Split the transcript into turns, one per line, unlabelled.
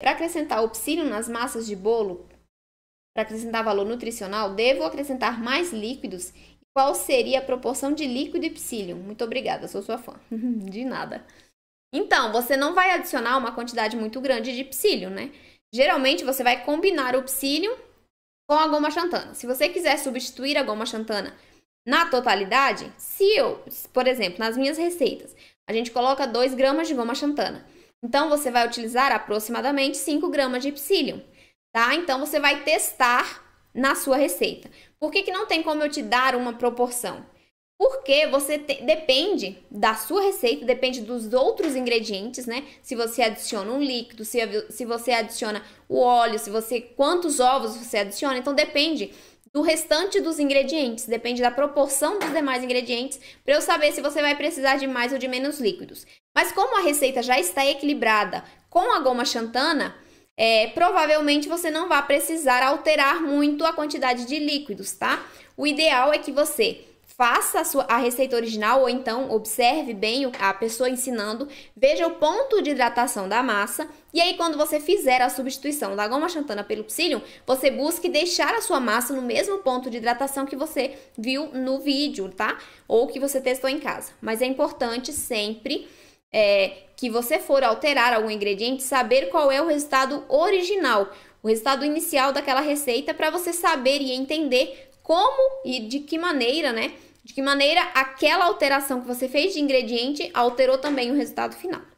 Para acrescentar o nas massas de bolo, para acrescentar valor nutricional, devo acrescentar mais líquidos? Qual seria a proporção de líquido e psyllium? Muito obrigada, sou sua fã. de nada. Então, você não vai adicionar uma quantidade muito grande de psyllium, né? Geralmente, você vai combinar o psyllium com a goma xantana. Se você quiser substituir a goma xantana na totalidade, se eu, por exemplo, nas minhas receitas, a gente coloca 2 gramas de goma xantana. Então, você vai utilizar aproximadamente 5 gramas de psyllium, tá? Então, você vai testar na sua receita. Por que, que não tem como eu te dar uma proporção? Porque você te, depende da sua receita, depende dos outros ingredientes, né? Se você adiciona um líquido, se, se você adiciona o óleo, se você quantos ovos você adiciona, então depende do restante dos ingredientes, depende da proporção dos demais ingredientes, para eu saber se você vai precisar de mais ou de menos líquidos. Mas como a receita já está equilibrada com a goma xantana, é, provavelmente você não vai precisar alterar muito a quantidade de líquidos, tá? O ideal é que você faça a, sua, a receita original ou então observe bem a pessoa ensinando, veja o ponto de hidratação da massa e aí quando você fizer a substituição da goma xantana pelo psyllium, você busque deixar a sua massa no mesmo ponto de hidratação que você viu no vídeo, tá? Ou que você testou em casa. Mas é importante sempre é, que você for alterar algum ingrediente, saber qual é o resultado original, o resultado inicial daquela receita para você saber e entender como e de que maneira, né? De que maneira aquela alteração que você fez de ingrediente alterou também o resultado final.